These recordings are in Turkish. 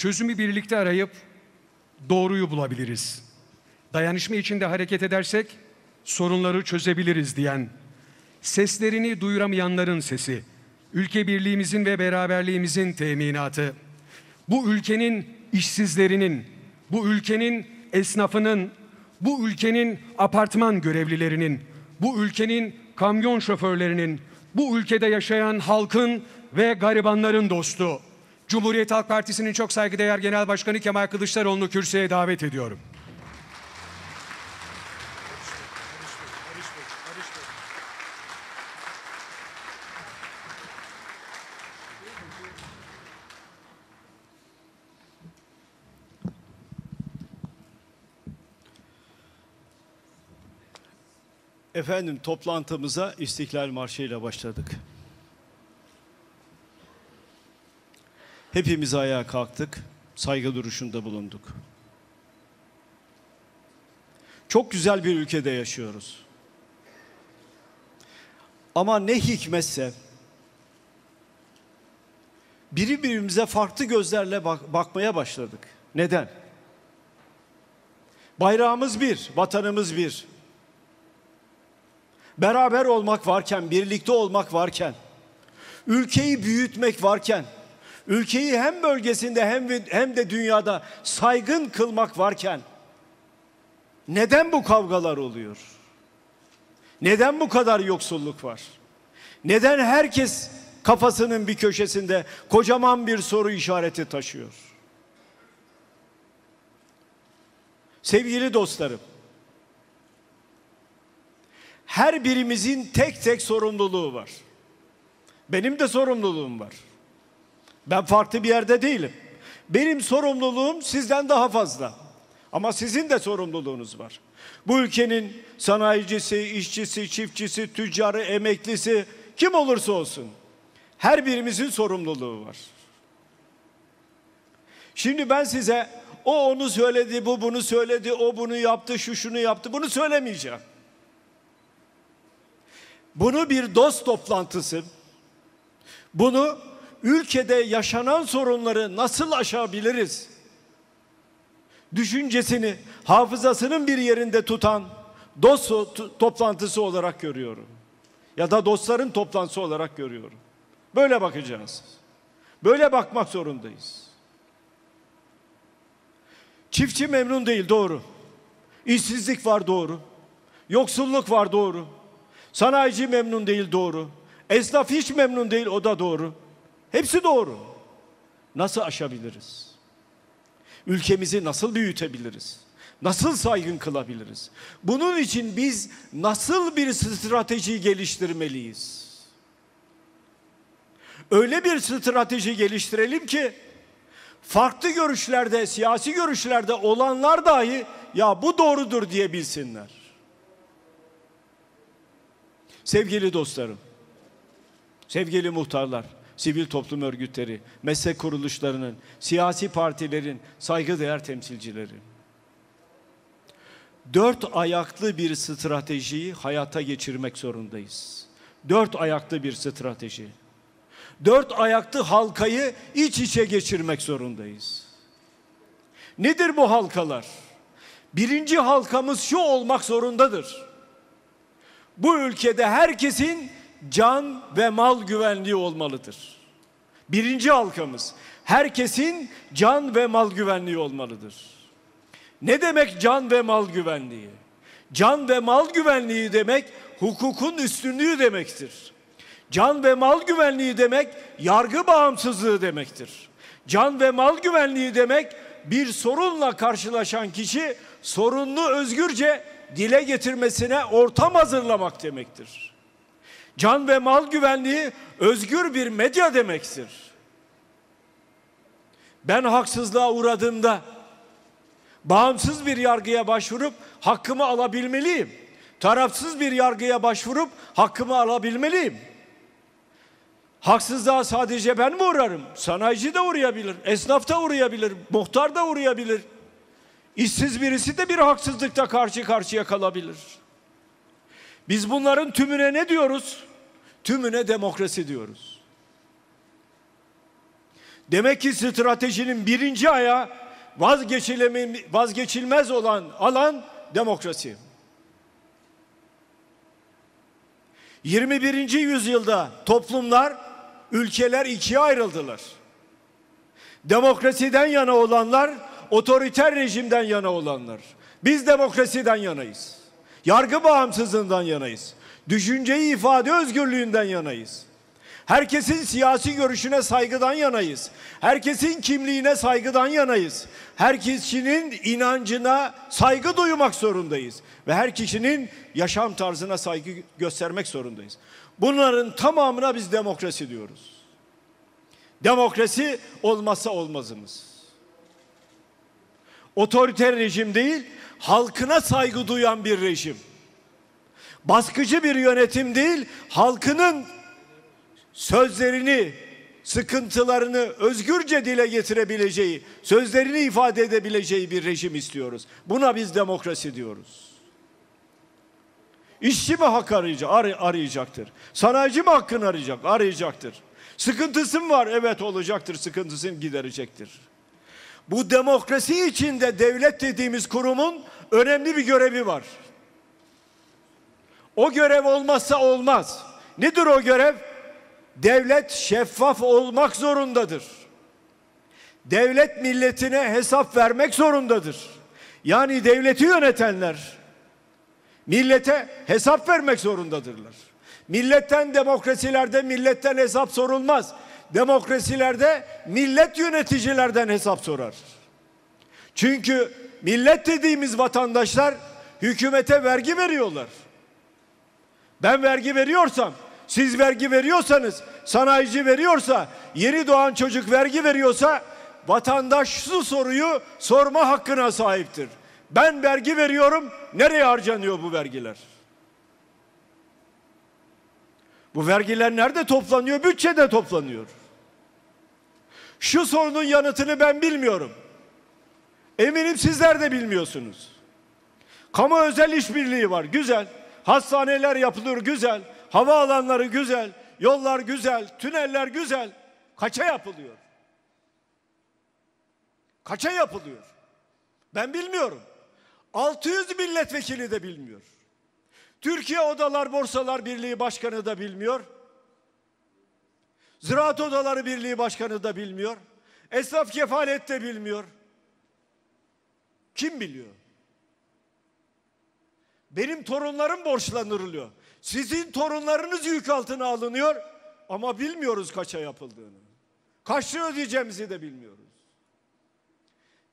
Çözümü birlikte arayıp doğruyu bulabiliriz. Dayanışma içinde hareket edersek sorunları çözebiliriz diyen, seslerini duyuramayanların sesi, ülke birliğimizin ve beraberliğimizin teminatı, bu ülkenin işsizlerinin, bu ülkenin esnafının, bu ülkenin apartman görevlilerinin, bu ülkenin kamyon şoförlerinin, bu ülkede yaşayan halkın ve garibanların dostu. Cumhuriyet Halk Partisi'nin çok saygıdeğer Genel Başkanı Kemal Kılıçdaroğlu'nu kürsüye davet ediyorum. Efendim toplantımıza İstiklal Marşı ile başladık. Hepimiz ayağa kalktık, saygı duruşunda bulunduk. Çok güzel bir ülkede yaşıyoruz. Ama ne hikmetse biri birimize farklı gözlerle bak bakmaya başladık. Neden? Bayrağımız bir, vatanımız bir. Beraber olmak varken, birlikte olmak varken, ülkeyi büyütmek varken ülkeyi hem bölgesinde hem hem de dünyada saygın kılmak varken neden bu kavgalar oluyor? Neden bu kadar yoksulluk var? Neden herkes kafasının bir köşesinde kocaman bir soru işareti taşıyor? Sevgili dostlarım, her birimizin tek tek sorumluluğu var. Benim de sorumluluğum var. Ben farklı bir yerde değilim. Benim sorumluluğum sizden daha fazla. Ama sizin de sorumluluğunuz var. Bu ülkenin sanayicisi, işçisi, çiftçisi, tüccarı, emeklisi kim olursa olsun her birimizin sorumluluğu var. Şimdi ben size o onu söyledi, bu bunu söyledi, o bunu yaptı, şu şunu yaptı. Bunu söylemeyeceğim. Bunu bir dost toplantısı, bunu ülkede yaşanan sorunları nasıl aşabiliriz? Düşüncesini hafızasının bir yerinde tutan dost toplantısı olarak görüyorum. Ya da dostların toplantısı olarak görüyorum. Böyle bakacağız. Böyle bakmak zorundayız. Çiftçi memnun değil doğru. İşsizlik var doğru. Yoksulluk var doğru. Sanayici memnun değil doğru. Esnaf hiç memnun değil o da doğru. Hepsi doğru. Nasıl aşabiliriz? Ülkemizi nasıl büyütebiliriz? Nasıl saygın kılabiliriz? Bunun için biz nasıl bir strateji geliştirmeliyiz? Öyle bir strateji geliştirelim ki farklı görüşlerde, siyasi görüşlerde olanlar dahi ya bu doğrudur diyebilsinler. Sevgili dostlarım, sevgili muhtarlar, sivil toplum örgütleri, meslek kuruluşlarının, siyasi partilerin saygıdeğer temsilcileri. Dört ayaklı bir stratejiyi hayata geçirmek zorundayız. Dört ayaklı bir strateji. Dört ayaklı halkayı iç içe geçirmek zorundayız. Nedir bu halkalar? Birinci halkamız şu olmak zorundadır. Bu ülkede herkesin can ve mal güvenliği olmalıdır. Birinci halkamız herkesin can ve mal güvenliği olmalıdır. Ne demek can ve mal güvenliği? Can ve mal güvenliği demek hukukun üstünlüğü demektir. Can ve mal güvenliği demek yargı bağımsızlığı demektir. Can ve mal güvenliği demek bir sorunla karşılaşan kişi sorununu özgürce dile getirmesine ortam hazırlamak demektir. Can ve mal güvenliği özgür bir medya demektir. Ben haksızlığa uğradığımda bağımsız bir yargıya başvurup hakkımı alabilmeliyim. Tarafsız bir yargıya başvurup hakkımı alabilmeliyim. Haksızlığa sadece ben mi uğrarım? Sanayici de uğrayabilir, esnaf da uğrayabilir, muhtar da uğrayabilir. İşsiz birisi de bir haksızlıkta karşı karşıya kalabilir. Biz bunların tümüne ne diyoruz? Tümüne demokrasi diyoruz. Demek ki stratejinin birinci ayağı vazgeçilmez olan alan demokrasi. 21. yüzyılda toplumlar, ülkeler ikiye ayrıldılar. Demokrasiden yana olanlar, otoriter rejimden yana olanlar. Biz demokrasiden yanayız. Yargı bağımsızlığından yanayız düşünceyi ifade özgürlüğünden yanayız. Herkesin siyasi görüşüne saygıdan yanayız. Herkesin kimliğine saygıdan yanayız. Her kişinin inancına saygı duymak zorundayız. Ve her kişinin yaşam tarzına saygı göstermek zorundayız. Bunların tamamına biz demokrasi diyoruz. Demokrasi olmazsa olmazımız. Otoriter rejim değil, halkına saygı duyan bir rejim baskıcı bir yönetim değil, halkının sözlerini, sıkıntılarını özgürce dile getirebileceği, sözlerini ifade edebileceği bir rejim istiyoruz. Buna biz demokrasi diyoruz. İşçi mi hak arayacak? Ar arayacaktır. Sanayici mi hakkını arayacak? Arayacaktır. Sıkıntısı mı var? Evet olacaktır. Sıkıntısını giderecektir. Bu demokrasi içinde devlet dediğimiz kurumun önemli bir görevi var. O görev olmazsa olmaz. Nedir o görev? Devlet şeffaf olmak zorundadır. Devlet milletine hesap vermek zorundadır. Yani devleti yönetenler millete hesap vermek zorundadırlar. Milletten demokrasilerde milletten hesap sorulmaz. Demokrasilerde millet yöneticilerden hesap sorar. Çünkü millet dediğimiz vatandaşlar hükümete vergi veriyorlar. Ben vergi veriyorsam, siz vergi veriyorsanız, sanayici veriyorsa, yeni doğan çocuk vergi veriyorsa vatandaş şu soruyu sorma hakkına sahiptir. Ben vergi veriyorum, nereye harcanıyor bu vergiler? Bu vergiler nerede toplanıyor? Bütçede toplanıyor. Şu sorunun yanıtını ben bilmiyorum. Eminim sizler de bilmiyorsunuz. Kamu özel işbirliği var. Güzel. Hastaneler yapılır güzel, havaalanları güzel, yollar güzel, tüneller güzel. Kaça yapılıyor? Kaça yapılıyor? Ben bilmiyorum. 600 milletvekili de bilmiyor. Türkiye Odalar Borsalar Birliği Başkanı da bilmiyor. Ziraat Odaları Birliği Başkanı da bilmiyor. Esnaf kefalet de bilmiyor. Kim biliyor? Benim torunlarım borçlanırılıyor. Sizin torunlarınız yük altına alınıyor ama bilmiyoruz kaça yapıldığını. Kaçını ödeyeceğimizi de bilmiyoruz.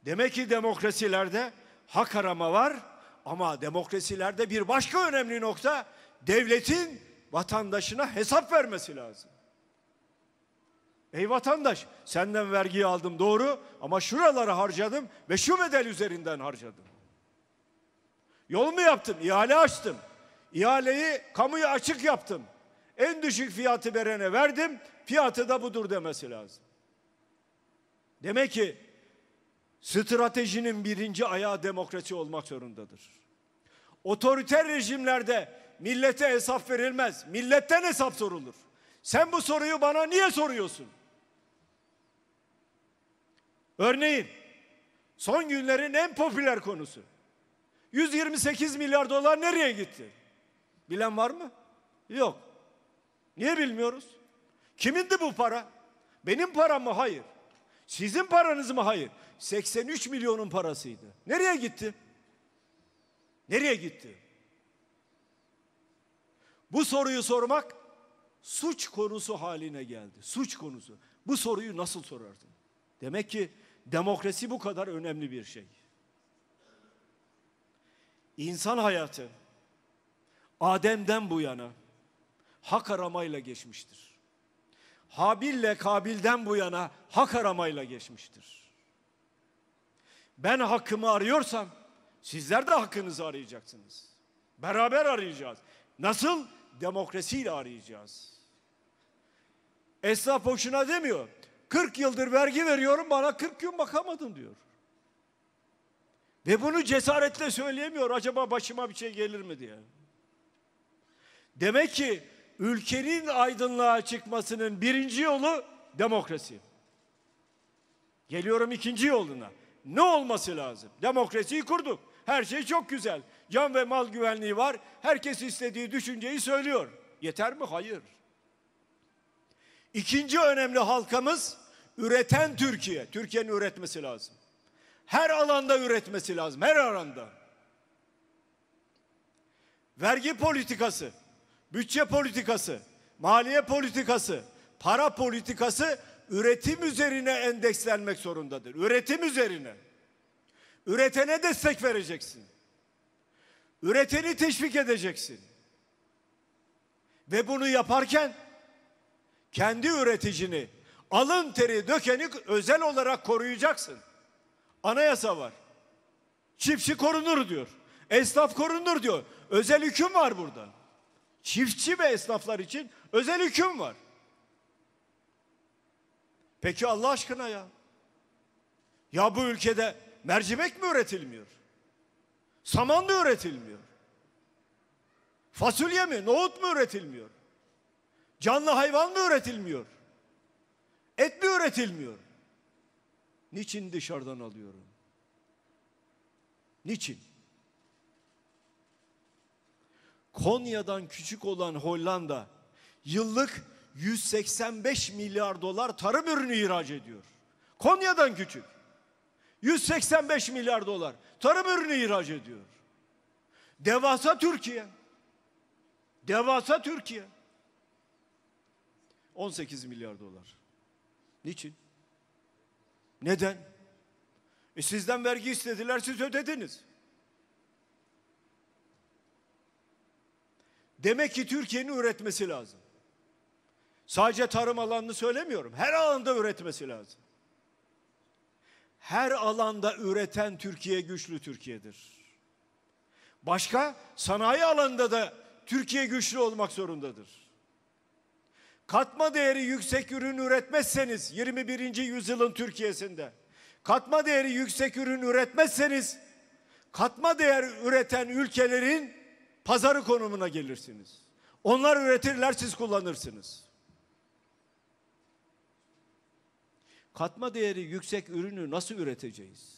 Demek ki demokrasilerde hak arama var ama demokrasilerde bir başka önemli nokta devletin vatandaşına hesap vermesi lazım. Ey vatandaş senden vergiyi aldım doğru ama şuraları harcadım ve şu bedel üzerinden harcadım. Yol mu yaptım? İhale açtım. İhaleyi kamuya açık yaptım. En düşük fiyatı verene verdim. Fiyatı da budur demesi lazım. Demek ki stratejinin birinci ayağı demokrasi olmak zorundadır. Otoriter rejimlerde millete hesap verilmez. Milletten hesap sorulur. Sen bu soruyu bana niye soruyorsun? Örneğin son günlerin en popüler konusu. 128 milyar dolar nereye gitti? Bilen var mı? Yok. Niye bilmiyoruz? Kimindi bu para? Benim param mı? Hayır. Sizin paranız mı? Hayır. 83 milyonun parasıydı. Nereye gitti? Nereye gitti? Bu soruyu sormak suç konusu haline geldi. Suç konusu. Bu soruyu nasıl sorardın? Demek ki demokrasi bu kadar önemli bir şey. İnsan hayatı Adem'den bu yana hak aramayla geçmiştir. Habil'le Kabil'den bu yana hak aramayla geçmiştir. Ben hakkımı arıyorsam sizler de hakkınızı arayacaksınız. Beraber arayacağız. Nasıl? Demokrasiyle arayacağız. Esnaf boşuna demiyor. 40 yıldır vergi veriyorum bana 40 gün bakamadın diyor. Ve bunu cesaretle söyleyemiyor. Acaba başıma bir şey gelir mi diye. Demek ki ülkenin aydınlığa çıkmasının birinci yolu demokrasi. Geliyorum ikinci yoluna. Ne olması lazım? Demokrasiyi kurduk. Her şey çok güzel. Can ve mal güvenliği var. Herkes istediği düşünceyi söylüyor. Yeter mi? Hayır. İkinci önemli halkamız üreten Türkiye. Türkiye'nin üretmesi lazım her alanda üretmesi lazım. Her alanda. Vergi politikası, bütçe politikası, maliye politikası, para politikası üretim üzerine endekslenmek zorundadır. Üretim üzerine. Üretene destek vereceksin. Üreteni teşvik edeceksin. Ve bunu yaparken kendi üreticini alın teri dökeni özel olarak koruyacaksın. Anayasa var. Çiftçi korunur diyor. Esnaf korunur diyor. Özel hüküm var burada. Çiftçi ve esnaflar için özel hüküm var. Peki Allah aşkına ya. Ya bu ülkede mercimek mi üretilmiyor? Saman mı üretilmiyor? Fasulye mi, nohut mu üretilmiyor? Canlı hayvan mı üretilmiyor? Et mi üretilmiyor? Niçin dışarıdan alıyorum? Niçin? Konya'dan küçük olan Hollanda yıllık 185 milyar dolar tarım ürünü ihraç ediyor. Konya'dan küçük. 185 milyar dolar tarım ürünü ihraç ediyor. Devasa Türkiye. Devasa Türkiye. 18 milyar dolar. Niçin? Neden? E sizden vergi istediler, siz ödediniz. Demek ki Türkiye'nin üretmesi lazım. Sadece tarım alanını söylemiyorum. Her alanda üretmesi lazım. Her alanda üreten Türkiye güçlü Türkiye'dir. Başka sanayi alanında da Türkiye güçlü olmak zorundadır. Katma değeri yüksek ürün üretmezseniz 21. yüzyılın Türkiye'sinde katma değeri yüksek ürün üretmezseniz katma değer üreten ülkelerin pazarı konumuna gelirsiniz. Onlar üretirler siz kullanırsınız. Katma değeri yüksek ürünü nasıl üreteceğiz?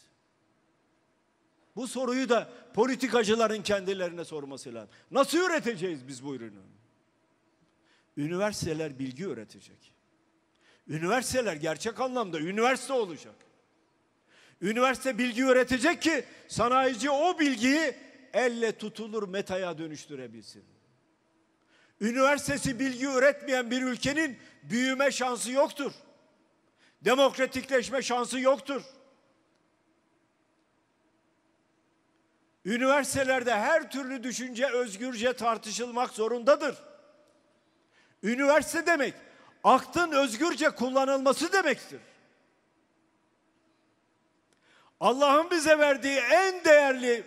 Bu soruyu da politikacıların kendilerine sorması lazım. Nasıl üreteceğiz biz bu ürünü? Üniversiteler bilgi öğretecek. Üniversiteler gerçek anlamda üniversite olacak. Üniversite bilgi öğretecek ki sanayici o bilgiyi elle tutulur metaya dönüştürebilsin. Üniversitesi bilgi öğretmeyen bir ülkenin büyüme şansı yoktur. Demokratikleşme şansı yoktur. Üniversitelerde her türlü düşünce özgürce tartışılmak zorundadır. Üniversite demek aklın özgürce kullanılması demektir. Allah'ın bize verdiği en değerli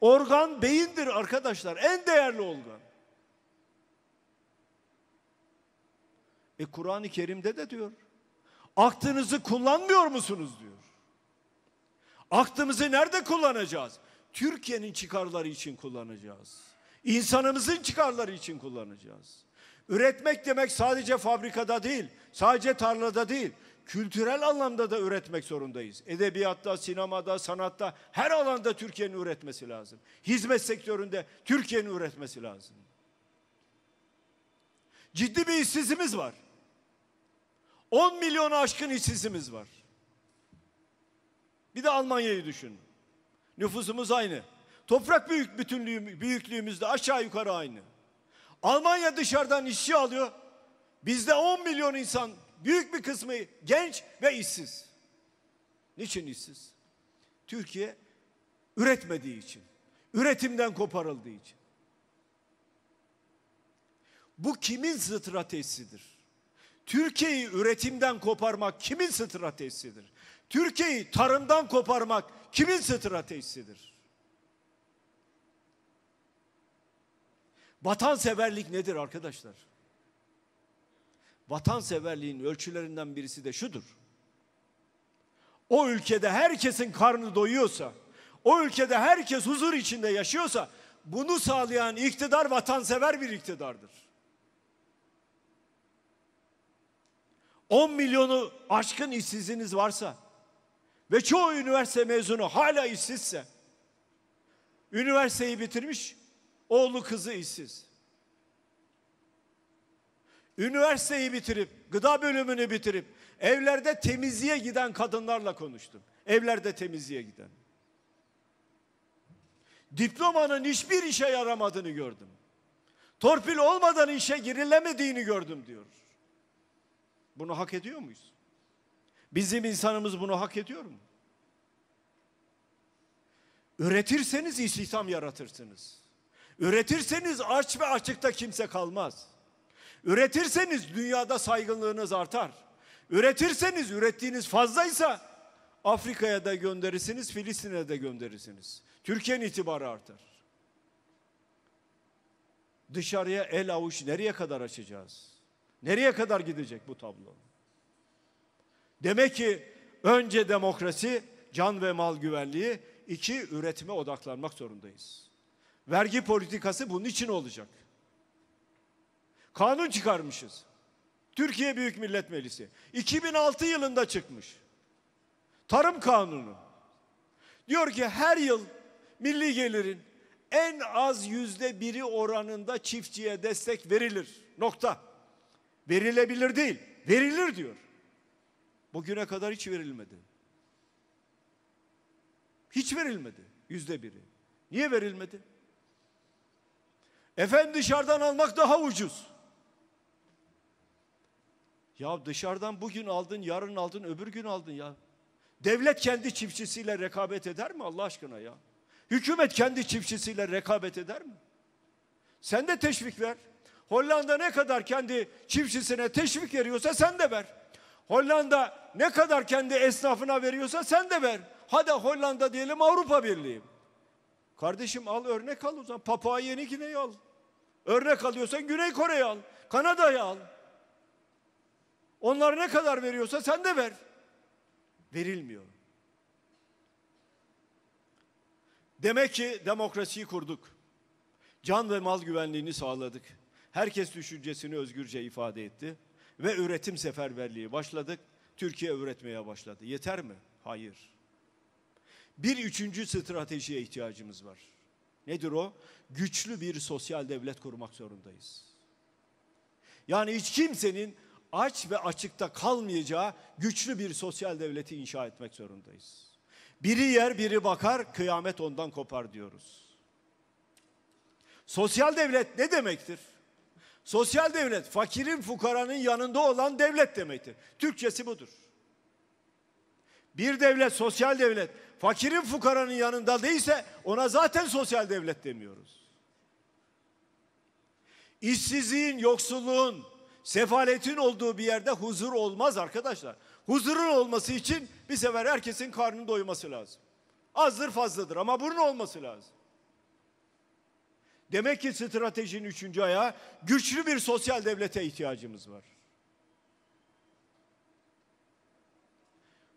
organ beyindir arkadaşlar. En değerli organ. E Kur'an-ı Kerim'de de diyor. Aklınızı kullanmıyor musunuz diyor. Aklımızı nerede kullanacağız? Türkiye'nin çıkarları için kullanacağız. İnsanımızın çıkarları için kullanacağız. Üretmek demek sadece fabrikada değil, sadece tarlada değil. Kültürel anlamda da üretmek zorundayız. Edebiyatta, sinemada, sanatta her alanda Türkiye'nin üretmesi lazım. Hizmet sektöründe Türkiye'nin üretmesi lazım. Ciddi bir işsizimiz var. 10 milyonu aşkın işsizimiz var. Bir de Almanya'yı düşün. Nüfusumuz aynı. Toprak büyük bütünlüğü, büyüklüğümüz de aşağı yukarı aynı. Almanya dışarıdan işçi alıyor. Bizde 10 milyon insan büyük bir kısmı genç ve işsiz. Niçin işsiz? Türkiye üretmediği için, üretimden koparıldığı için. Bu kimin stratejisidir? Türkiye'yi üretimden koparmak kimin stratejisidir? Türkiye'yi tarımdan koparmak kimin stratejisidir? Vatanseverlik nedir arkadaşlar? Vatanseverliğin ölçülerinden birisi de şudur. O ülkede herkesin karnı doyuyorsa, o ülkede herkes huzur içinde yaşıyorsa bunu sağlayan iktidar vatansever bir iktidardır. 10 milyonu aşkın işsiziniz varsa ve çoğu üniversite mezunu hala işsizse, üniversiteyi bitirmiş, Oğlu kızı işsiz. Üniversiteyi bitirip, gıda bölümünü bitirip, evlerde temizliğe giden kadınlarla konuştum. Evlerde temizliğe giden. Diplomanın hiçbir işe yaramadığını gördüm. Torpil olmadan işe girilemediğini gördüm diyor. Bunu hak ediyor muyuz? Bizim insanımız bunu hak ediyor mu? Üretirseniz istihdam yaratırsınız. Üretirseniz aç ve açıkta kimse kalmaz. Üretirseniz dünyada saygınlığınız artar. Üretirseniz ürettiğiniz fazlaysa Afrika'ya da gönderirsiniz, Filistin'e de gönderirsiniz. Türkiye'nin itibarı artar. Dışarıya el avuç nereye kadar açacağız? Nereye kadar gidecek bu tablo? Demek ki önce demokrasi, can ve mal güvenliği, iki üretime odaklanmak zorundayız. Vergi politikası bunun için olacak. Kanun çıkarmışız. Türkiye Büyük Millet Meclisi 2006 yılında çıkmış. Tarım kanunu. Diyor ki her yıl milli gelirin en az yüzde biri oranında çiftçiye destek verilir. Nokta. Verilebilir değil, verilir diyor. Bugüne kadar hiç verilmedi. Hiç verilmedi yüzde biri. Niye verilmedi? Efendim dışarıdan almak daha ucuz. Ya dışarıdan bugün aldın, yarın aldın, öbür gün aldın ya. Devlet kendi çiftçisiyle rekabet eder mi Allah aşkına ya? Hükümet kendi çiftçisiyle rekabet eder mi? Sen de teşvik ver. Hollanda ne kadar kendi çiftçisine teşvik veriyorsa sen de ver. Hollanda ne kadar kendi esnafına veriyorsa sen de ver. Hadi Hollanda diyelim Avrupa Birliği. Kardeşim al örnek al o zaman. Papua Yeni Gine'yi al. Örnek alıyorsan Güney Kore'yi al. Kanada'yı al. Onlar ne kadar veriyorsa sen de ver. Verilmiyor. Demek ki demokrasiyi kurduk. Can ve mal güvenliğini sağladık. Herkes düşüncesini özgürce ifade etti ve üretim seferberliği başladık. Türkiye üretmeye başladı. Yeter mi? Hayır. Bir üçüncü stratejiye ihtiyacımız var. Nedir o? Güçlü bir sosyal devlet kurmak zorundayız. Yani hiç kimsenin aç ve açıkta kalmayacağı güçlü bir sosyal devleti inşa etmek zorundayız. Biri yer biri bakar, kıyamet ondan kopar diyoruz. Sosyal devlet ne demektir? Sosyal devlet fakirin fukaranın yanında olan devlet demektir. Türkçesi budur. Bir devlet sosyal devlet fakirin fukaranın yanında değilse ona zaten sosyal devlet demiyoruz. İşsizliğin, yoksulluğun, sefaletin olduğu bir yerde huzur olmaz arkadaşlar. Huzurun olması için bir sefer herkesin karnını doyması lazım. Azdır fazladır ama bunun olması lazım. Demek ki stratejinin üçüncü ayağı güçlü bir sosyal devlete ihtiyacımız var.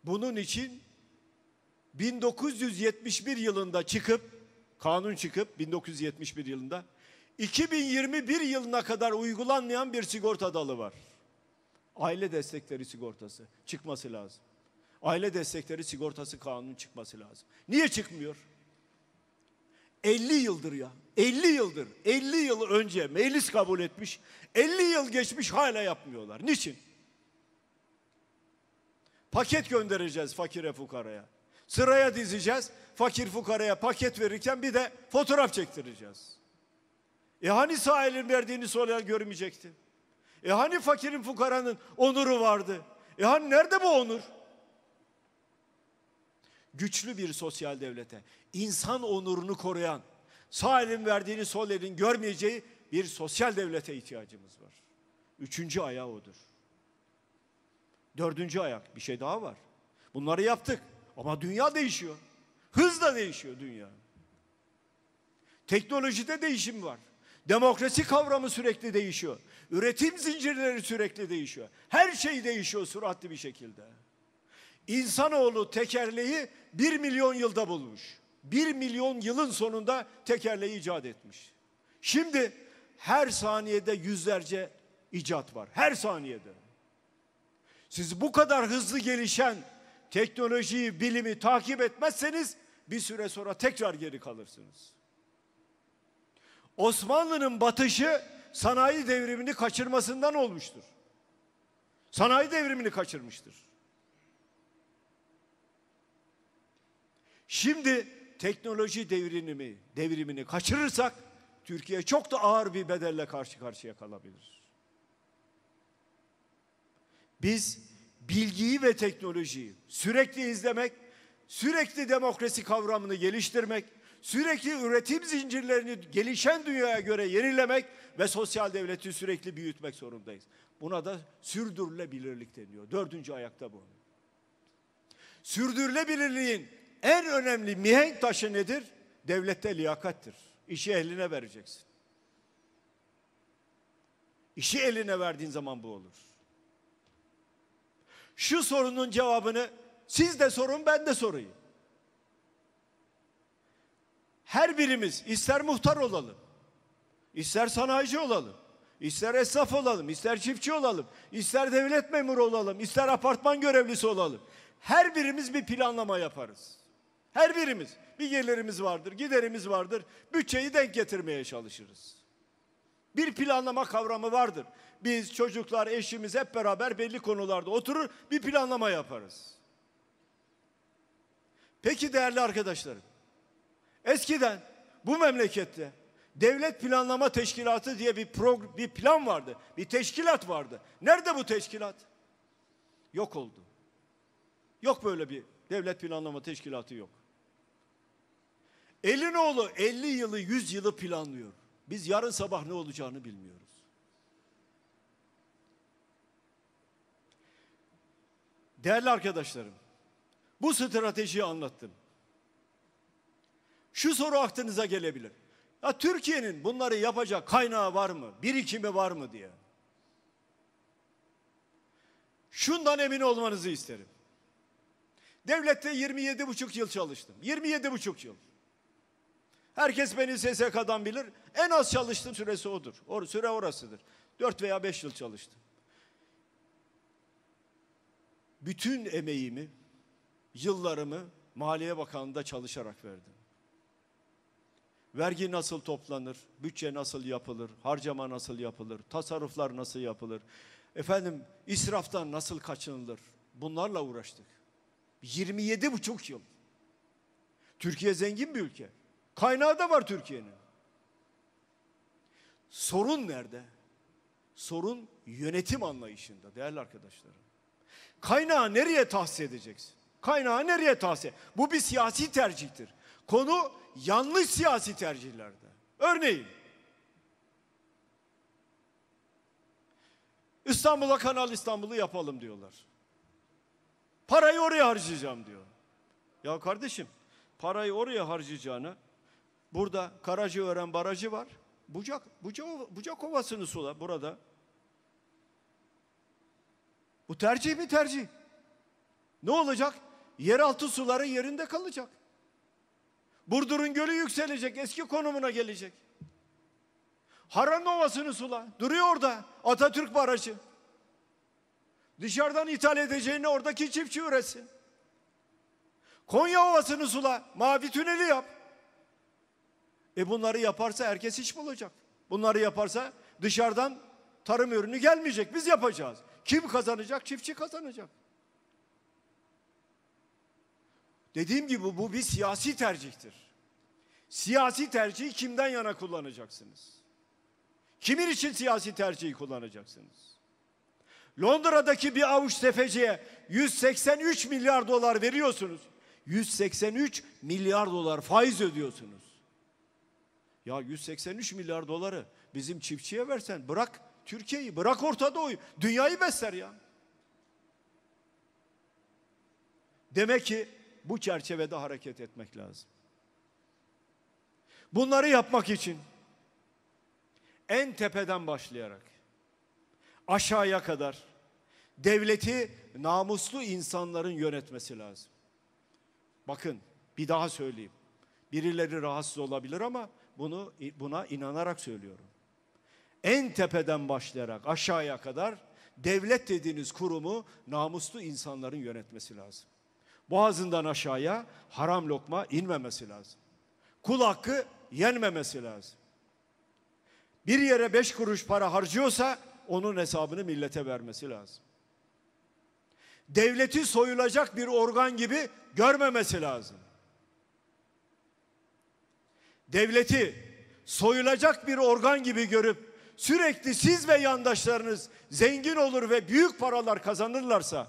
Bunun için 1971 yılında çıkıp kanun çıkıp 1971 yılında 2021 yılına kadar uygulanmayan bir sigorta dalı var. Aile destekleri sigortası çıkması lazım. Aile destekleri sigortası kanunun çıkması lazım. Niye çıkmıyor? 50 yıldır ya. 50 yıldır. 50 yıl önce meclis kabul etmiş. 50 yıl geçmiş hala yapmıyorlar. Niçin? Paket göndereceğiz fakire fukaraya. Sıraya dizeceğiz. Fakir fukaraya paket verirken bir de fotoğraf çektireceğiz. E hani sahilin verdiğini soruyan görmeyecekti? E hani fakirin fukaranın onuru vardı? E hani nerede bu onur? Güçlü bir sosyal devlete, insan onurunu koruyan, sağ elin verdiğini sol elin görmeyeceği bir sosyal devlete ihtiyacımız var. Üçüncü ayağı odur. Dördüncü ayak bir şey daha var. Bunları yaptık. Ama dünya değişiyor. Hızla değişiyor dünya. Teknolojide değişim var. Demokrasi kavramı sürekli değişiyor. Üretim zincirleri sürekli değişiyor. Her şey değişiyor süratli bir şekilde. İnsanoğlu tekerleği bir milyon yılda bulmuş. Bir milyon yılın sonunda tekerleği icat etmiş. Şimdi her saniyede yüzlerce icat var. Her saniyede. Siz bu kadar hızlı gelişen teknolojiyi, bilimi takip etmezseniz bir süre sonra tekrar geri kalırsınız. Osmanlı'nın batışı sanayi devrimini kaçırmasından olmuştur. Sanayi devrimini kaçırmıştır. Şimdi teknoloji devrimini, devrimini kaçırırsak Türkiye çok da ağır bir bedelle karşı karşıya kalabilir. Biz bilgiyi ve teknolojiyi sürekli izlemek, sürekli demokrasi kavramını geliştirmek, sürekli üretim zincirlerini gelişen dünyaya göre yenilemek ve sosyal devleti sürekli büyütmek zorundayız. Buna da sürdürülebilirlik deniyor. Dördüncü ayakta bu. Sürdürülebilirliğin en önemli mihenk taşı nedir? Devlette liyakattir. İşi eline vereceksin. İşi eline verdiğin zaman bu olur şu sorunun cevabını siz de sorun ben de sorayım. Her birimiz ister muhtar olalım, ister sanayici olalım, ister esnaf olalım, ister çiftçi olalım, ister devlet memuru olalım, ister apartman görevlisi olalım. Her birimiz bir planlama yaparız. Her birimiz bir gelirimiz vardır, giderimiz vardır. Bütçeyi denk getirmeye çalışırız. Bir planlama kavramı vardır. Biz çocuklar, eşimiz hep beraber belli konularda oturur bir planlama yaparız. Peki değerli arkadaşlarım. Eskiden bu memlekette Devlet Planlama Teşkilatı diye bir prog bir plan vardı. Bir teşkilat vardı. Nerede bu teşkilat? Yok oldu. Yok böyle bir devlet planlama teşkilatı yok. Elinoğlu 50 yılı 100 yılı planlıyor. Biz yarın sabah ne olacağını bilmiyoruz. Değerli arkadaşlarım, bu stratejiyi anlattım. Şu soru aklınıza gelebilir. Ya Türkiye'nin bunları yapacak kaynağı var mı? Birikimi var mı diye. Şundan emin olmanızı isterim. Devlette 27 buçuk yıl çalıştım. 27 buçuk yıl. Herkes beni SSK'dan bilir. En az çalıştığım süresi odur. O süre orasıdır. 4 veya 5 yıl çalıştım bütün emeğimi, yıllarımı Maliye Bakanlığı'nda çalışarak verdim. Vergi nasıl toplanır, bütçe nasıl yapılır, harcama nasıl yapılır, tasarruflar nasıl yapılır, efendim israftan nasıl kaçınılır bunlarla uğraştık. 27 buçuk yıl. Türkiye zengin bir ülke. Kaynağı da var Türkiye'nin. Sorun nerede? Sorun yönetim anlayışında değerli arkadaşlarım. Kaynağı nereye tahsis edeceksin? Kaynağı nereye tahsis Bu bir siyasi tercihtir. Konu yanlış siyasi tercihlerde. Örneğin İstanbul'a Kanal İstanbul'u yapalım diyorlar. Parayı oraya harcayacağım diyor. Ya kardeşim parayı oraya harcayacağını burada Karacaören Barajı var. Bucak, Bucak, Bucak Ovası'nı sula burada. Bu tercih mi tercih. Ne olacak? Yeraltı suları yerinde kalacak. Burdur'un gölü yükselecek, eski konumuna gelecek. Haran Ovası'nı sula. Duruyor orada Atatürk Barajı. Dışarıdan ithal edeceğini oradaki çiftçi üretsin. Konya Ovası'nı sula. Mavi tüneli yap. E bunları yaparsa herkes iş bulacak. Bunları yaparsa dışarıdan tarım ürünü gelmeyecek. Biz yapacağız. Kim kazanacak? Çiftçi kazanacak. Dediğim gibi bu bir siyasi tercihtir. Siyasi tercihi kimden yana kullanacaksınız? Kimin için siyasi tercihi kullanacaksınız? Londra'daki bir avuç tefeciye 183 milyar dolar veriyorsunuz. 183 milyar dolar faiz ödüyorsunuz. Ya 183 milyar doları bizim çiftçiye versen bırak Türkiye'yi bırak Orta Doğu'yu, dünyayı besler ya. Demek ki bu çerçevede hareket etmek lazım. Bunları yapmak için en tepeden başlayarak aşağıya kadar devleti namuslu insanların yönetmesi lazım. Bakın bir daha söyleyeyim. Birileri rahatsız olabilir ama bunu buna inanarak söylüyorum en tepeden başlayarak aşağıya kadar devlet dediğiniz kurumu namuslu insanların yönetmesi lazım. Boğazından aşağıya haram lokma inmemesi lazım. Kul hakkı yenmemesi lazım. Bir yere beş kuruş para harcıyorsa onun hesabını millete vermesi lazım. Devleti soyulacak bir organ gibi görmemesi lazım. Devleti soyulacak bir organ gibi görüp sürekli siz ve yandaşlarınız zengin olur ve büyük paralar kazanırlarsa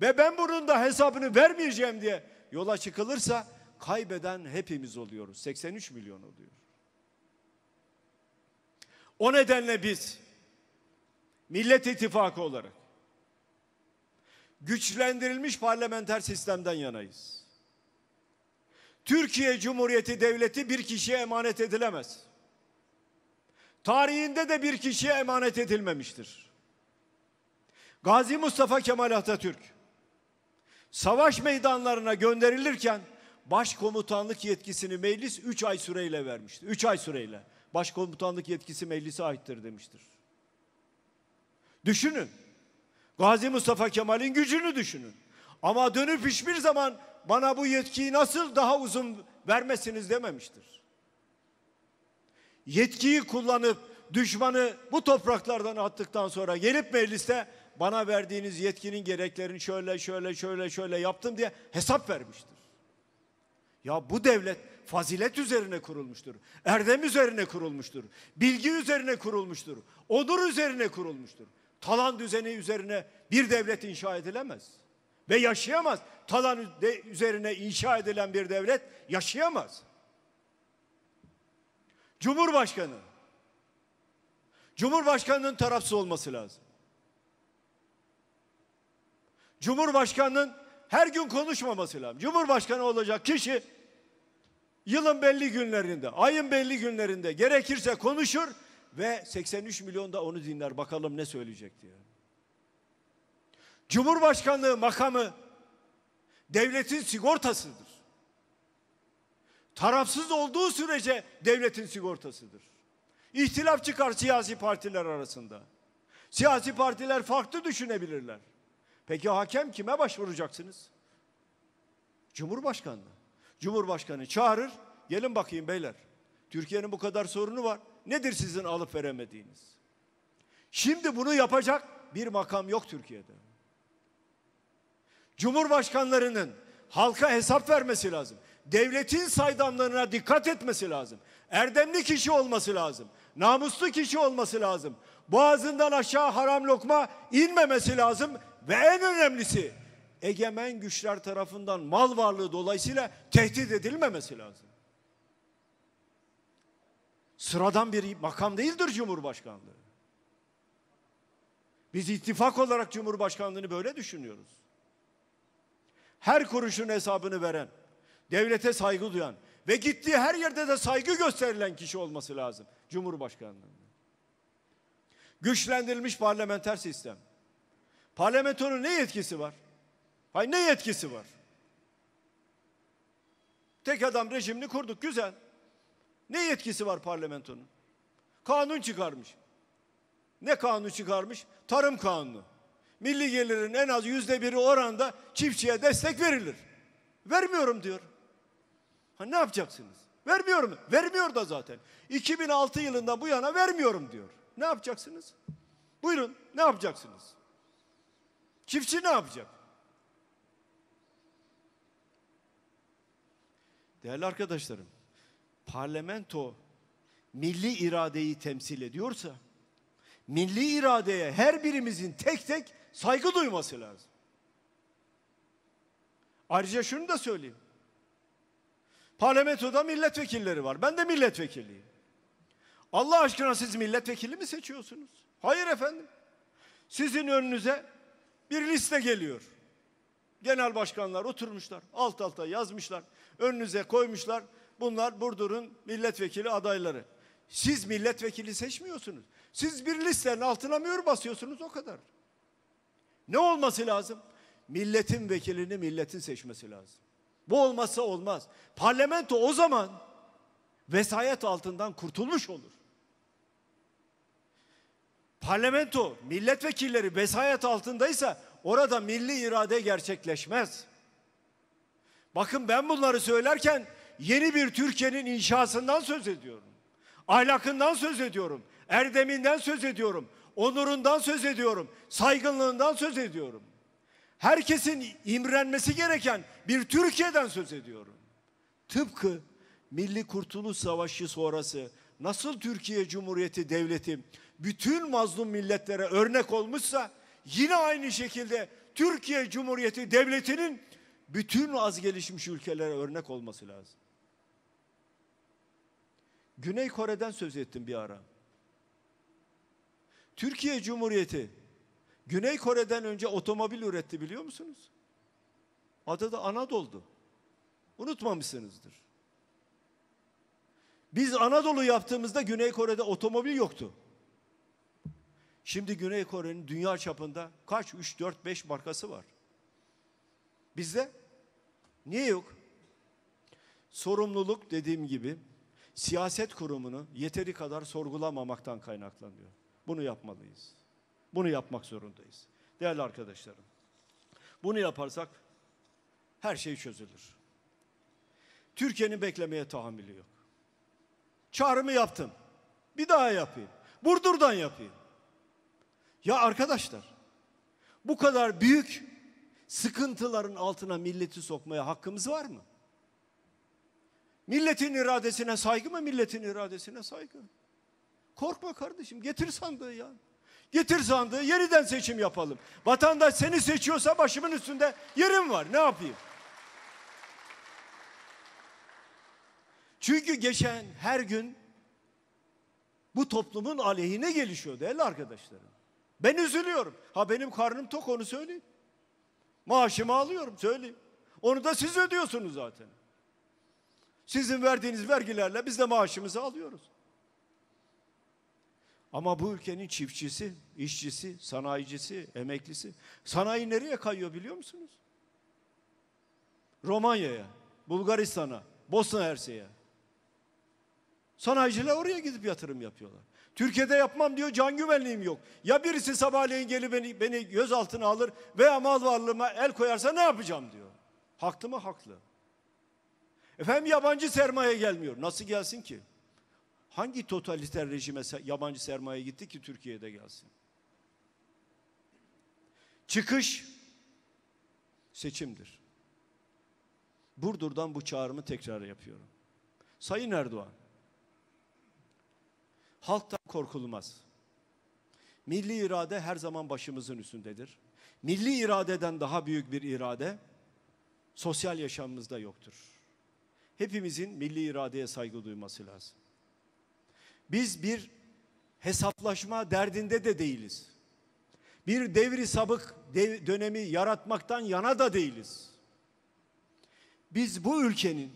ve ben bunun da hesabını vermeyeceğim diye yola çıkılırsa kaybeden hepimiz oluyoruz. 83 milyon oluyor. O nedenle biz Millet İttifakı olarak güçlendirilmiş parlamenter sistemden yanayız. Türkiye Cumhuriyeti Devleti bir kişiye emanet edilemez tarihinde de bir kişiye emanet edilmemiştir. Gazi Mustafa Kemal Atatürk savaş meydanlarına gönderilirken başkomutanlık yetkisini meclis 3 ay süreyle vermişti. 3 ay süreyle. Başkomutanlık yetkisi meclise aittir demiştir. Düşünün. Gazi Mustafa Kemal'in gücünü düşünün. Ama dönüp hiçbir zaman bana bu yetkiyi nasıl daha uzun vermesiniz dememiştir yetkiyi kullanıp düşmanı bu topraklardan attıktan sonra gelip mecliste bana verdiğiniz yetkinin gereklerini şöyle şöyle şöyle şöyle yaptım diye hesap vermiştir. Ya bu devlet fazilet üzerine kurulmuştur. Erdem üzerine kurulmuştur. Bilgi üzerine kurulmuştur. Onur üzerine kurulmuştur. Talan düzeni üzerine bir devlet inşa edilemez. Ve yaşayamaz. Talan üzerine inşa edilen bir devlet yaşayamaz. Cumhurbaşkanı. Cumhurbaşkanının tarafsız olması lazım. Cumhurbaşkanının her gün konuşmaması lazım. Cumhurbaşkanı olacak kişi yılın belli günlerinde, ayın belli günlerinde gerekirse konuşur ve 83 milyon da onu dinler. Bakalım ne söyleyecek diye. Cumhurbaşkanlığı makamı devletin sigortasıdır tarafsız olduğu sürece devletin sigortasıdır. İhtilaf çıkar siyasi partiler arasında. Siyasi partiler farklı düşünebilirler. Peki hakem kime başvuracaksınız? Cumhurbaşkanı. Cumhurbaşkanı çağırır. Gelin bakayım beyler. Türkiye'nin bu kadar sorunu var. Nedir sizin alıp veremediğiniz? Şimdi bunu yapacak bir makam yok Türkiye'de. Cumhurbaşkanlarının halka hesap vermesi lazım devletin saydamlarına dikkat etmesi lazım. Erdemli kişi olması lazım. Namuslu kişi olması lazım. Boğazından aşağı haram lokma inmemesi lazım ve en önemlisi egemen güçler tarafından mal varlığı dolayısıyla tehdit edilmemesi lazım. Sıradan bir makam değildir Cumhurbaşkanlığı. Biz ittifak olarak Cumhurbaşkanlığını böyle düşünüyoruz. Her kuruşun hesabını veren, devlete saygı duyan ve gittiği her yerde de saygı gösterilen kişi olması lazım. Cumhurbaşkanlığı. Güçlendirilmiş parlamenter sistem. Parlamentonun ne yetkisi var? Hay ne yetkisi var? Tek adam rejimini kurduk güzel. Ne yetkisi var parlamentonun? Kanun çıkarmış. Ne kanunu çıkarmış? Tarım kanunu. Milli gelirin en az yüzde biri oranda çiftçiye destek verilir. Vermiyorum diyor. Ha ne yapacaksınız? Vermiyorum. Vermiyor da zaten. 2006 yılında bu yana vermiyorum diyor. Ne yapacaksınız? Buyurun ne yapacaksınız? Çiftçi ne yapacak? Değerli arkadaşlarım, parlamento milli iradeyi temsil ediyorsa, milli iradeye her birimizin tek tek saygı duyması lazım. Ayrıca şunu da söyleyeyim. Parlamentoda milletvekilleri var. Ben de milletvekiliyim. Allah aşkına siz milletvekili mi seçiyorsunuz? Hayır efendim. Sizin önünüze bir liste geliyor. Genel başkanlar oturmuşlar. Alt alta yazmışlar. Önünüze koymuşlar. Bunlar Burdur'un milletvekili adayları. Siz milletvekili seçmiyorsunuz. Siz bir listenin altına mühür basıyorsunuz o kadar. Ne olması lazım? Milletin vekilini milletin seçmesi lazım. Bu olmazsa olmaz. Parlamento o zaman vesayet altından kurtulmuş olur. Parlamento, milletvekilleri vesayet altındaysa orada milli irade gerçekleşmez. Bakın ben bunları söylerken yeni bir Türkiye'nin inşasından söz ediyorum. Ahlakından söz ediyorum. Erdeminden söz ediyorum. Onurundan söz ediyorum. Saygınlığından söz ediyorum herkesin imrenmesi gereken bir Türkiye'den söz ediyorum. Tıpkı Milli Kurtuluş Savaşı sonrası nasıl Türkiye Cumhuriyeti Devleti bütün mazlum milletlere örnek olmuşsa yine aynı şekilde Türkiye Cumhuriyeti Devleti'nin bütün az gelişmiş ülkelere örnek olması lazım. Güney Kore'den söz ettim bir ara. Türkiye Cumhuriyeti Güney Kore'den önce otomobil üretti biliyor musunuz? Adı da Anadolu'du. Unutmamışsınızdır. Biz Anadolu yaptığımızda Güney Kore'de otomobil yoktu. Şimdi Güney Kore'nin dünya çapında kaç? 3, 4, 5 markası var. Bizde niye yok? Sorumluluk dediğim gibi siyaset kurumunu yeteri kadar sorgulamamaktan kaynaklanıyor. Bunu yapmalıyız. Bunu yapmak zorundayız. Değerli arkadaşlarım. Bunu yaparsak her şey çözülür. Türkiye'nin beklemeye tahammülü yok. Çağrımı yaptım. Bir daha yapayım. Burdur'dan yapayım. Ya arkadaşlar bu kadar büyük sıkıntıların altına milleti sokmaya hakkımız var mı? Milletin iradesine saygı mı? Milletin iradesine saygı. Korkma kardeşim getir sandığı ya. Getir sandığı yeniden seçim yapalım. Vatandaş seni seçiyorsa başımın üstünde yerim var. Ne yapayım? Çünkü geçen her gün bu toplumun aleyhine gelişiyor değerli arkadaşlarım. Ben üzülüyorum. Ha benim karnım tok onu söyleyeyim. Maaşımı alıyorum söyleyeyim. Onu da siz ödüyorsunuz zaten. Sizin verdiğiniz vergilerle biz de maaşımızı alıyoruz. Ama bu ülkenin çiftçisi, işçisi, sanayicisi, emeklisi. Sanayi nereye kayıyor biliyor musunuz? Romanya'ya, Bulgaristan'a, Bosna Herseye. Sanayiciler oraya gidip yatırım yapıyorlar. Türkiye'de yapmam diyor can güvenliğim yok. Ya birisi sabahleyin gelip beni, beni gözaltına alır veya mal varlığıma el koyarsa ne yapacağım diyor. Haklı mı? Haklı. Efendim yabancı sermaye gelmiyor. Nasıl gelsin ki? Hangi totaliter rejime yabancı sermaye gitti ki Türkiye'de gelsin? Çıkış seçimdir. Burdur'dan bu çağrımı tekrar yapıyorum. Sayın Erdoğan, halktan korkulmaz. Milli irade her zaman başımızın üstündedir. Milli iradeden daha büyük bir irade sosyal yaşamımızda yoktur. Hepimizin milli iradeye saygı duyması lazım. Biz bir hesaplaşma derdinde de değiliz. Bir devri sabık dev dönemi yaratmaktan yana da değiliz. Biz bu ülkenin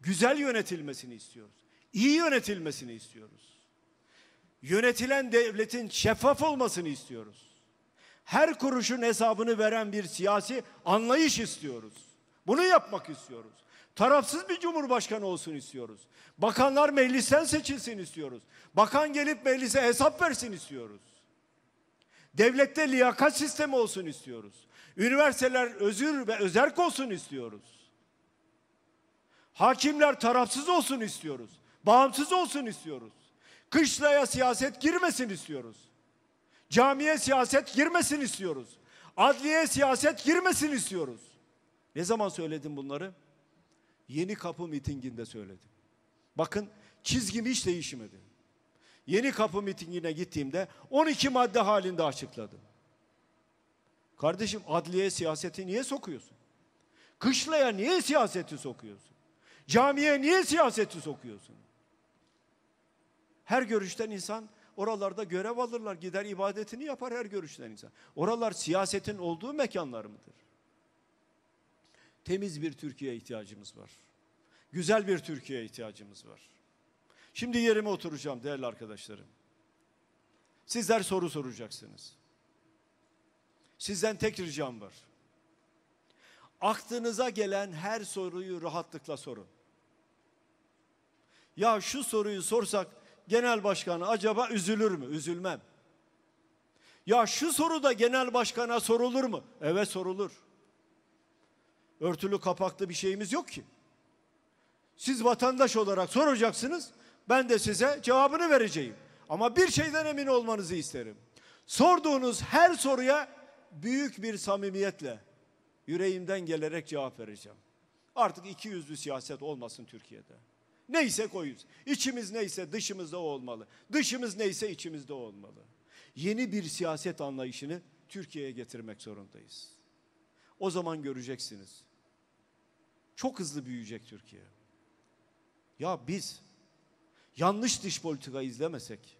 güzel yönetilmesini istiyoruz. İyi yönetilmesini istiyoruz. Yönetilen devletin şeffaf olmasını istiyoruz. Her kuruşun hesabını veren bir siyasi anlayış istiyoruz. Bunu yapmak istiyoruz. Tarafsız bir cumhurbaşkanı olsun istiyoruz. Bakanlar meclisten seçilsin istiyoruz. Bakan gelip meclise hesap versin istiyoruz. Devlette liyakat sistemi olsun istiyoruz. Üniversiteler özür ve özerk olsun istiyoruz. Hakimler tarafsız olsun istiyoruz. Bağımsız olsun istiyoruz. Kışlaya siyaset girmesin istiyoruz. Camiye siyaset girmesin istiyoruz. Adliye siyaset girmesin istiyoruz. Ne zaman söyledim bunları? Yeni Kapı mitinginde söyledim. Bakın çizgimi hiç değişmedi. Yeni Kapı mitingine gittiğimde 12 madde halinde açıkladım. Kardeşim adliye siyaseti niye sokuyorsun? Kışlaya niye siyaseti sokuyorsun? Camiye niye siyaseti sokuyorsun? Her görüşten insan oralarda görev alırlar, gider ibadetini yapar her görüşten insan. Oralar siyasetin olduğu mekanlar mıdır? temiz bir Türkiye ihtiyacımız var. Güzel bir Türkiye ihtiyacımız var. Şimdi yerime oturacağım değerli arkadaşlarım. Sizler soru soracaksınız. Sizden tek ricam var. Aklınıza gelen her soruyu rahatlıkla sorun. Ya şu soruyu sorsak genel başkanı acaba üzülür mü? Üzülmem. Ya şu soru da genel başkana sorulur mu? Evet sorulur örtülü kapaklı bir şeyimiz yok ki. Siz vatandaş olarak soracaksınız. Ben de size cevabını vereceğim. Ama bir şeyden emin olmanızı isterim. Sorduğunuz her soruya büyük bir samimiyetle yüreğimden gelerek cevap vereceğim. Artık iki yüzlü siyaset olmasın Türkiye'de. Neyse koyuz. İçimiz neyse dışımızda olmalı. Dışımız neyse içimizde olmalı. Yeni bir siyaset anlayışını Türkiye'ye getirmek zorundayız. O zaman göreceksiniz. Çok hızlı büyüyecek Türkiye. Ya biz yanlış dış politika izlemesek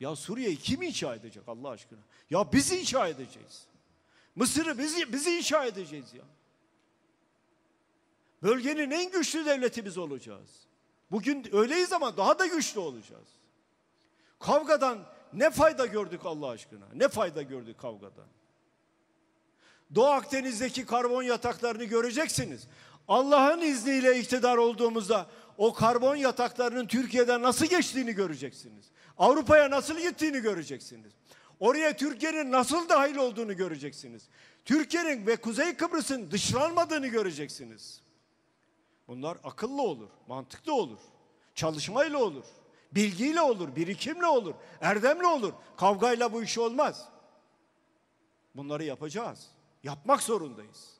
ya Suriye'yi kim inşa edecek Allah aşkına? Ya biz inşa edeceğiz. Mısır'ı biz, biz inşa edeceğiz ya. Bölgenin en güçlü devleti biz olacağız. Bugün öyleyiz ama daha da güçlü olacağız. Kavgadan ne fayda gördük Allah aşkına? Ne fayda gördük kavgadan? Doğu Akdeniz'deki karbon yataklarını göreceksiniz. Allah'ın izniyle iktidar olduğumuzda o karbon yataklarının Türkiye'de nasıl geçtiğini göreceksiniz. Avrupa'ya nasıl gittiğini göreceksiniz. Oraya Türkiye'nin nasıl dahil olduğunu göreceksiniz. Türkiye'nin ve Kuzey Kıbrıs'ın dışlanmadığını göreceksiniz. Bunlar akıllı olur, mantıklı olur, çalışmayla olur, bilgiyle olur, birikimle olur, erdemle olur. Kavgayla bu iş olmaz. Bunları yapacağız. Yapmak zorundayız.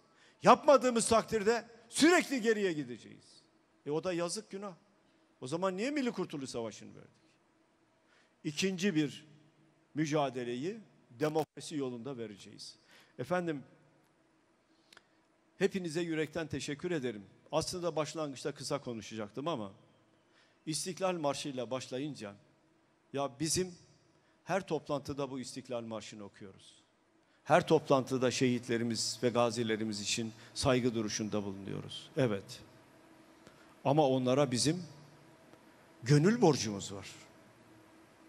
Yapmadığımız takdirde sürekli geriye gideceğiz. E o da yazık günah. O zaman niye Milli Kurtuluş Savaşı'nı verdik? İkinci bir mücadeleyi demokrasi yolunda vereceğiz. Efendim hepinize yürekten teşekkür ederim. Aslında başlangıçta kısa konuşacaktım ama İstiklal Marşı'yla başlayınca ya bizim her toplantıda bu İstiklal Marşı'nı okuyoruz her toplantıda şehitlerimiz ve gazilerimiz için saygı duruşunda bulunuyoruz. Evet. Ama onlara bizim gönül borcumuz var.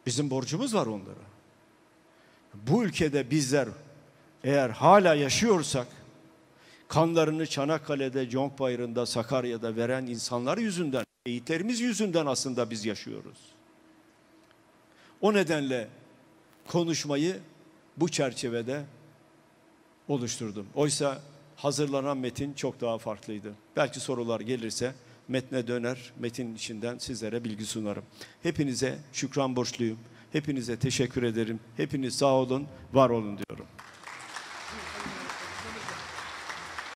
Bizim borcumuz var onlara. Bu ülkede bizler eğer hala yaşıyorsak kanlarını Çanakkale'de, Conkbayırı'nda, Sakarya'da veren insanlar yüzünden, şehitlerimiz yüzünden aslında biz yaşıyoruz. O nedenle konuşmayı bu çerçevede oluşturdum. Oysa hazırlanan metin çok daha farklıydı. Belki sorular gelirse metne döner, metin içinden sizlere bilgi sunarım. Hepinize şükran borçluyum. Hepinize teşekkür ederim. Hepiniz sağ olun, var olun diyorum.